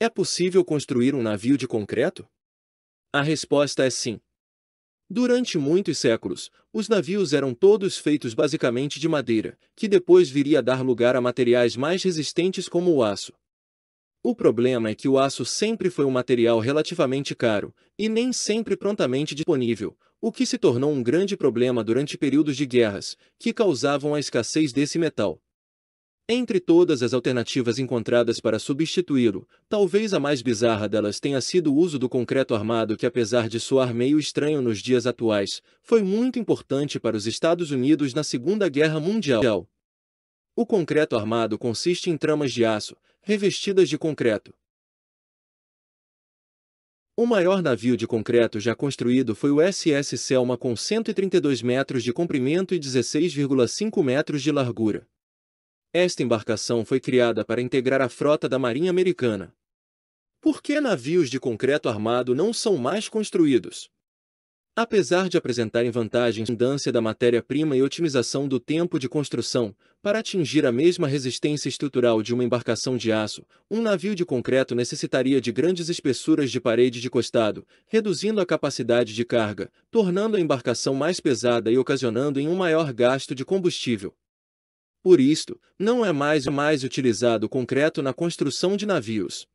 É possível construir um navio de concreto? A resposta é sim. Durante muitos séculos, os navios eram todos feitos basicamente de madeira, que depois viria a dar lugar a materiais mais resistentes como o aço. O problema é que o aço sempre foi um material relativamente caro e nem sempre prontamente disponível, o que se tornou um grande problema durante períodos de guerras, que causavam a escassez desse metal. Entre todas as alternativas encontradas para substituí-lo, talvez a mais bizarra delas tenha sido o uso do concreto armado que, apesar de soar meio estranho nos dias atuais, foi muito importante para os Estados Unidos na Segunda Guerra Mundial. O concreto armado consiste em tramas de aço, revestidas de concreto. O maior navio de concreto já construído foi o SS Selma com 132 metros de comprimento e 16,5 metros de largura. Esta embarcação foi criada para integrar a frota da Marinha Americana. Por que navios de concreto armado não são mais construídos? Apesar de apresentarem vantagens em abundância da matéria-prima e otimização do tempo de construção, para atingir a mesma resistência estrutural de uma embarcação de aço, um navio de concreto necessitaria de grandes espessuras de parede de costado, reduzindo a capacidade de carga, tornando a embarcação mais pesada e ocasionando em um maior gasto de combustível. Por isto, não é mais mais utilizado concreto na construção de navios.